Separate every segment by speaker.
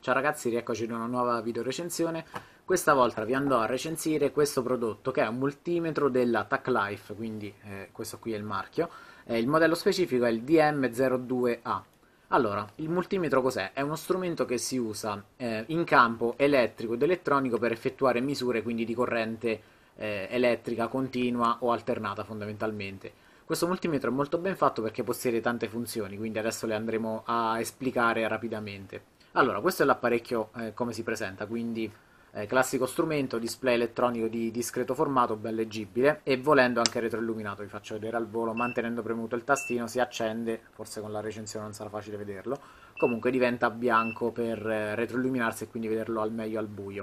Speaker 1: Ciao ragazzi, rieccoci in una nuova video recensione. Questa volta vi andrò a recensire questo prodotto che è un multimetro della Tac Life, quindi eh, questo qui è il marchio. Eh, il modello specifico è il DM02A. Allora, il multimetro cos'è? È uno strumento che si usa eh, in campo elettrico ed elettronico per effettuare misure quindi di corrente eh, elettrica continua o alternata fondamentalmente. Questo multimetro è molto ben fatto perché possiede tante funzioni, quindi adesso le andremo a esplicare rapidamente. Allora, questo è l'apparecchio eh, come si presenta, quindi eh, classico strumento, display elettronico di discreto formato, ben leggibile e volendo anche retroilluminato, vi faccio vedere al volo, mantenendo premuto il tastino si accende, forse con la recensione non sarà facile vederlo, comunque diventa bianco per eh, retroilluminarsi e quindi vederlo al meglio al buio.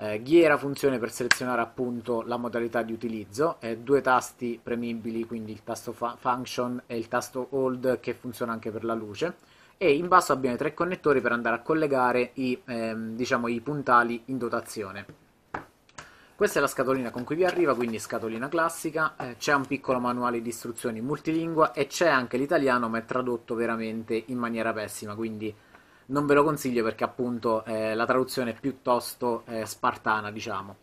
Speaker 1: Eh, ghiera funzione per selezionare appunto la modalità di utilizzo, eh, due tasti premibili, quindi il tasto fa function e il tasto hold che funziona anche per la luce e in basso abbiamo i tre connettori per andare a collegare i, ehm, diciamo, i puntali in dotazione. Questa è la scatolina con cui vi arriva, quindi scatolina classica, eh, c'è un piccolo manuale di istruzioni multilingua e c'è anche l'italiano ma è tradotto veramente in maniera pessima, quindi non ve lo consiglio perché appunto eh, la traduzione è piuttosto eh, spartana, diciamo.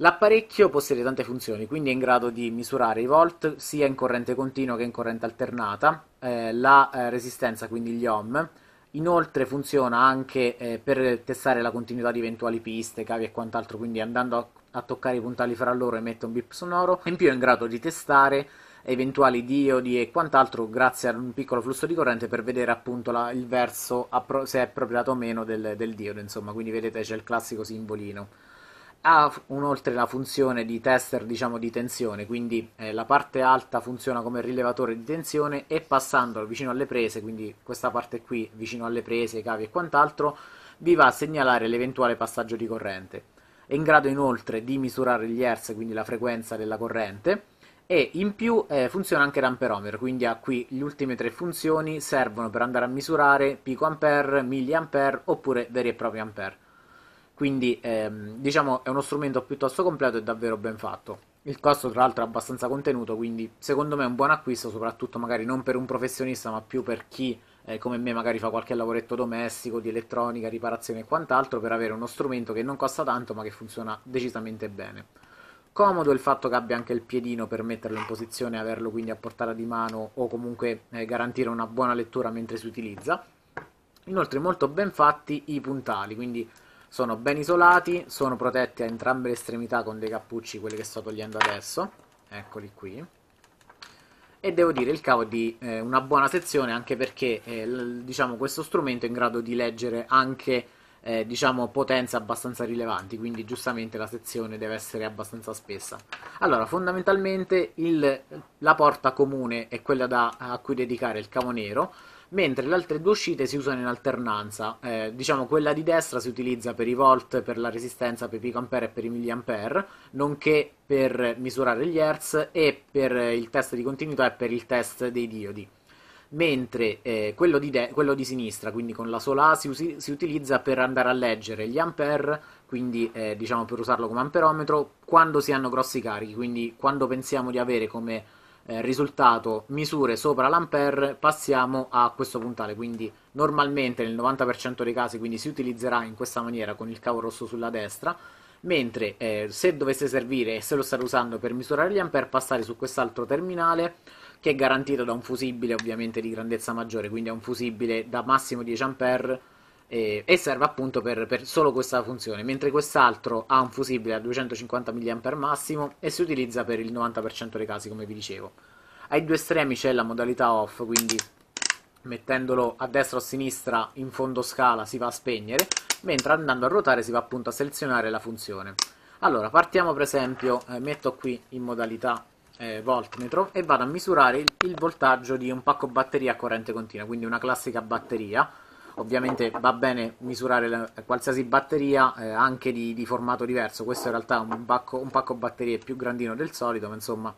Speaker 1: L'apparecchio possiede tante funzioni, quindi è in grado di misurare i volt sia in corrente continua che in corrente alternata, eh, la eh, resistenza, quindi gli ohm. Inoltre funziona anche eh, per testare la continuità di eventuali piste, cavi e quant'altro, quindi andando a, a toccare i puntali fra loro emette un bip sonoro. In più è in grado di testare eventuali diodi e quant'altro grazie a un piccolo flusso di corrente per vedere appunto la, il verso appro- se è appropriato o meno del, del diodo, insomma, quindi vedete c'è il classico simbolino ha inoltre la funzione di tester diciamo, di tensione, quindi eh, la parte alta funziona come rilevatore di tensione e passandola vicino alle prese, quindi questa parte qui vicino alle prese, ai cavi e quant'altro, vi va a segnalare l'eventuale passaggio di corrente. È in grado inoltre di misurare gli hertz, quindi la frequenza della corrente, e in più eh, funziona anche l'amperometro, quindi ha qui le ultime tre funzioni, servono per andare a misurare pico ampere, milliampere oppure veri e propri ampere. Quindi ehm, diciamo è uno strumento piuttosto completo e davvero ben fatto. Il costo tra l'altro è abbastanza contenuto, quindi secondo me è un buon acquisto, soprattutto magari non per un professionista, ma più per chi eh, come me magari fa qualche lavoretto domestico, di elettronica, riparazione e quant'altro, per avere uno strumento che non costa tanto ma che funziona decisamente bene. Comodo il fatto che abbia anche il piedino per metterlo in posizione e averlo quindi a portata di mano o comunque eh, garantire una buona lettura mentre si utilizza. Inoltre molto ben fatti i puntali, quindi sono ben isolati, sono protetti a entrambe le estremità con dei cappucci, quelli che sto togliendo adesso, eccoli qui. E devo dire il cavo è di eh, una buona sezione anche perché eh, diciamo, questo strumento è in grado di leggere anche eh, diciamo, potenze abbastanza rilevanti, quindi giustamente la sezione deve essere abbastanza spessa. Allora, fondamentalmente il, la porta comune è quella da, a cui dedicare il cavo nero, mentre le altre due uscite si usano in alternanza. Eh, diciamo quella di destra si utilizza per i volt, per la resistenza, per i picoampere e per i milliampere, nonché per misurare gli hertz e per il test di continuità e per il test dei diodi mentre eh, quello, di de- quello, di sinistra, quindi con la sola A, si, usi- si, utilizza per andare a leggere gli ampere, quindi eh, diciamo per usarlo come amperometro, quando si hanno grossi carichi, quindi quando pensiamo di avere come eh, risultato misure sopra l'ampere passiamo a questo puntale quindi normalmente nel 90% dei casi quindi si utilizzerà in questa maniera con il cavo rosso sulla destra mentre eh, se dovesse servire e se lo state usando per misurare gli ampere passare su quest'altro terminale che è garantito da un fusibile ovviamente di grandezza maggiore quindi è un fusibile da massimo 10 ampere e, serve appunto per, per, solo questa funzione, mentre quest'altro ha un fusibile a 250 mA massimo e si utilizza per il 90% dei casi come vi dicevo. Ai due estremi c'è la modalità off, quindi mettendolo a destra o a sinistra in fondo scala si va a spegnere, mentre andando a ruotare si va appunto a selezionare la funzione. Allora, partiamo per esempio, eh, metto qui in modalità eh, voltmetro e vado a misurare il, il voltaggio di un pacco batteria a corrente continua, quindi una classica batteria ovviamente va bene misurare la, qualsiasi batteria eh, anche di, di, formato diverso questo in realtà è un pacco, un pacco batterie più grandino del solito ma insomma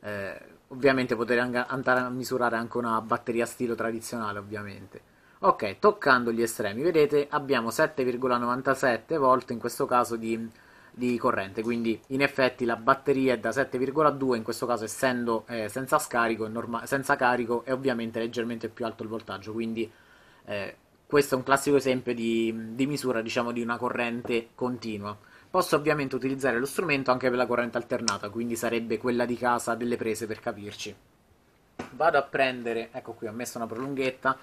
Speaker 1: eh, ovviamente poter andare a misurare anche una batteria stilo tradizionale ovviamente ok toccando gli estremi vedete abbiamo 7,97 volt in questo caso di, di corrente quindi in effetti la batteria è da 7,2 in questo caso essendo eh, senza, scarico, senza carico è ovviamente leggermente più alto il voltaggio quindi eh, questo è un classico esempio di, di misura, diciamo, di una corrente continua. Posso ovviamente utilizzare lo strumento anche per la corrente alternata, quindi sarebbe quella di casa delle prese per capirci. Vado a prendere, ecco qui ho messo una prolunghetta,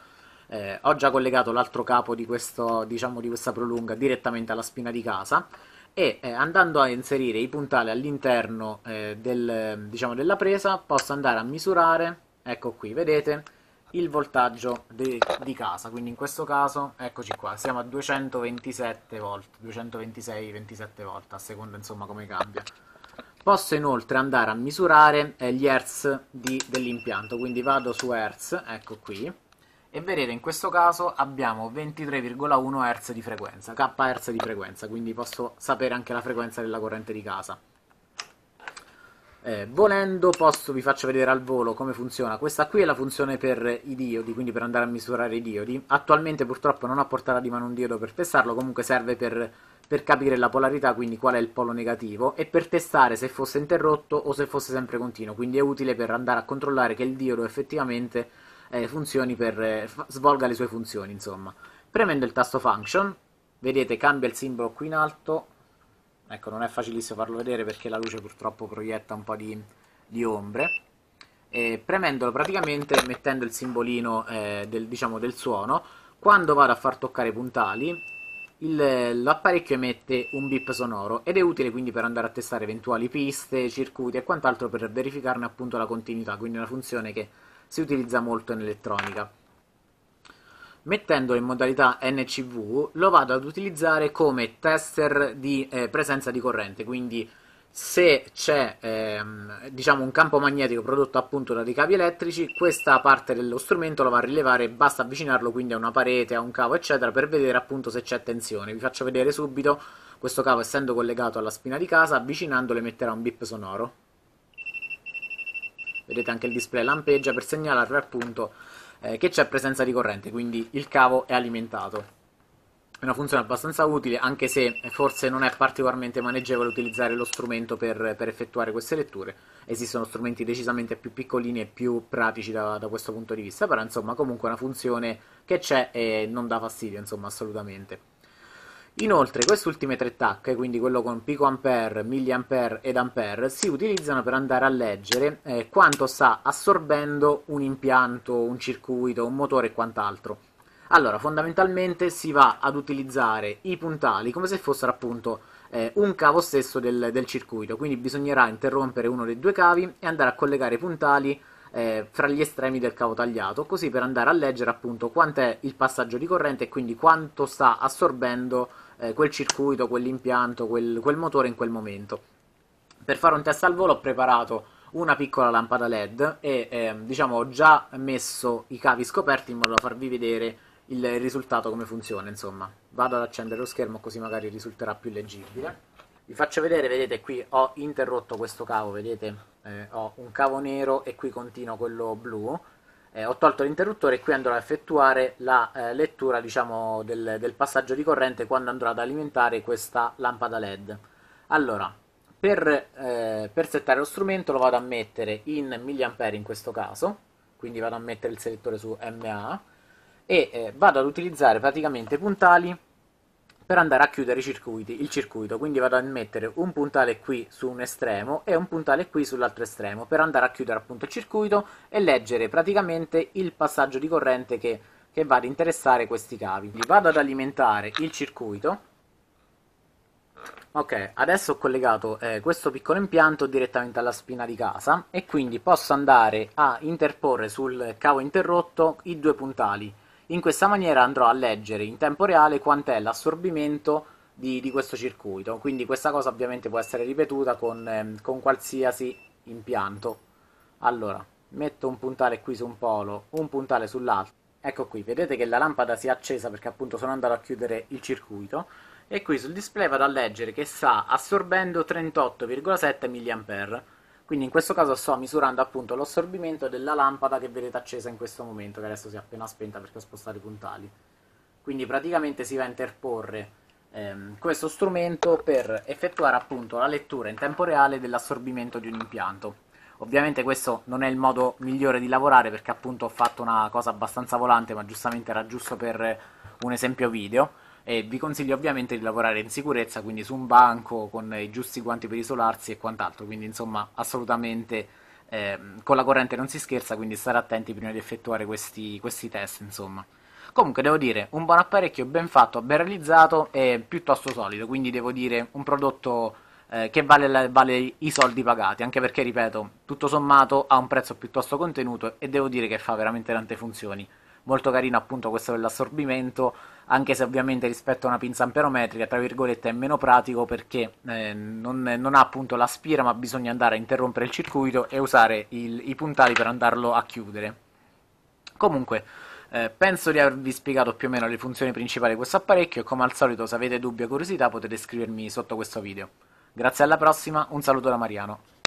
Speaker 1: eh, ho già collegato l'altro capo di, questo, diciamo, di questa prolunga direttamente alla spina di casa e eh, andando a inserire i puntali all'interno eh, del, diciamo, della presa posso andare a misurare, ecco qui, vedete, il voltaggio di, di casa quindi in questo caso eccoci qua siamo a 227 volt 226 27 volt a seconda insomma come cambia Posso inoltre andare a misurare eh, gli hertz dell'impianto, quindi vado su hertz, ecco qui, e vedete in questo caso abbiamo 23,1 hertz di frequenza, k hertz di frequenza, quindi posso sapere anche la frequenza della corrente di casa. Eh, volendo posso vi faccio vedere al volo come funziona questa qui è la funzione per i diodi quindi per andare a misurare i diodi attualmente purtroppo non ho portato a di mano un diodo per testarlo comunque serve per, per, capire la polarità quindi qual è il polo negativo e per testare se fosse interrotto o se fosse sempre continuo quindi è utile per andare a controllare che il diodo effettivamente eh, funzioni per eh, svolga le sue funzioni insomma premendo il tasto function vedete cambia il simbolo qui in alto ecco non è facilissimo farlo vedere perché la luce purtroppo proietta un po' di, di ombre e premendolo praticamente mettendo il simbolino eh, del, diciamo, del suono quando vado a far toccare i puntali l'apparecchio emette un bip sonoro ed è utile quindi per andare a testare eventuali piste, circuiti e quant'altro per verificarne appunto la continuità, quindi una funzione che si utilizza molto in elettronica mettendolo in modalità NCV lo vado ad utilizzare come tester di eh, presenza di corrente, quindi se c'è ehm, diciamo un campo magnetico prodotto appunto da dei cavi elettrici, questa parte dello strumento la va a rilevare, basta avvicinarlo quindi a una parete, a un cavo eccetera per vedere appunto se c'è tensione. Vi faccio vedere subito, questo cavo essendo collegato alla spina di casa, avvicinandolo emetterà un bip sonoro. Vedete anche il display lampeggia per segnalare appunto eh, che c'è presenza di corrente, quindi il cavo è alimentato. È una funzione abbastanza utile, anche se forse non è particolarmente maneggevole utilizzare lo strumento per, per effettuare queste letture. Esistono strumenti decisamente più piccolini e più pratici da, da, questo punto di vista, però insomma comunque è una funzione che c'è e non dà fastidio, insomma, assolutamente. Inoltre queste ultime tre tacche, quindi quello con pico ampere, milliampere ed ampere, si utilizzano per andare a leggere eh, quanto sta assorbendo un impianto, un circuito, un motore e quant'altro. Allora, fondamentalmente si va ad utilizzare i puntali come se fossero appunto eh, un cavo stesso del, del, circuito, quindi bisognerà interrompere uno dei due cavi e andare a collegare i puntali eh, fra gli estremi del cavo tagliato, così per andare a leggere appunto quanto è il passaggio di corrente e quindi quanto sta assorbendo eh, quel circuito, quell'impianto, quel, quel motore in quel momento. Per fare un test al volo ho preparato una piccola lampada LED e eh, diciamo ho già messo i cavi scoperti in modo da farvi vedere il risultato come funziona insomma vado ad accendere lo schermo così magari risulterà più leggibile vi faccio vedere vedete qui ho interrotto questo cavo vedete eh, ho un cavo nero e qui continuo quello blu eh, ho tolto l'interruttore e qui andrò a effettuare la eh, lettura diciamo, del, del, passaggio di corrente quando andrò ad alimentare questa lampada LED. Allora, per, eh, per settare lo strumento lo vado a mettere in mA in questo caso, quindi vado a mettere il selettore su MA e eh, vado ad utilizzare praticamente i puntali per andare a chiudere i circuiti, il circuito. Quindi vado a mettere un puntale qui su un estremo e un puntale qui sull'altro estremo per andare a chiudere appunto il circuito e leggere praticamente il passaggio di corrente che, che va ad interessare questi cavi. Quindi vado ad alimentare il circuito. Ok, adesso ho collegato eh, questo piccolo impianto direttamente alla spina di casa e quindi posso andare a interporre sul cavo interrotto i due puntali in questa maniera andrò a leggere in tempo reale quant'è l'assorbimento di, di, questo circuito, quindi questa cosa ovviamente può essere ripetuta con, eh, con qualsiasi impianto. Allora, metto un puntale qui su un polo, un puntale sull'altro, Ecco qui, vedete che la lampada si è accesa perché appunto sono andato a chiudere il circuito e qui sul display vado a leggere che sta assorbendo 38,7 mA quindi in questo caso sto misurando appunto l'assorbimento della lampada che vedete accesa in questo momento, che adesso si è appena spenta perché ho spostato i puntali. Quindi praticamente si va a interporre ehm, questo strumento per effettuare appunto la lettura in tempo reale dell'assorbimento di un impianto. Ovviamente questo non è il modo migliore di lavorare perché appunto ho fatto una cosa abbastanza volante, ma giustamente era giusto per un esempio video e vi consiglio ovviamente di lavorare in sicurezza, quindi su un banco con i giusti guanti per isolarsi e quant'altro, quindi insomma assolutamente eh, con la corrente non si scherza, quindi stare attenti prima di effettuare questi, questi test insomma. Comunque devo dire, un buon apparecchio ben fatto, ben realizzato e piuttosto solido, quindi devo dire un prodotto eh, che vale, vale, i soldi pagati, anche perché ripeto, tutto sommato ha un prezzo piuttosto contenuto e devo dire che fa veramente tante funzioni molto carino appunto questo dell'assorbimento, anche se ovviamente rispetto a una pinza amperometrica, tra virgolette, è meno pratico perché eh, non, non, ha appunto l'aspira, ma bisogna andare a interrompere il circuito e usare il, i puntali per andarlo a chiudere. Comunque, eh, penso di avervi spiegato più o meno le funzioni principali di questo apparecchio e come al solito se avete dubbi o curiosità potete scrivermi sotto questo video. Grazie alla prossima, un saluto da Mariano.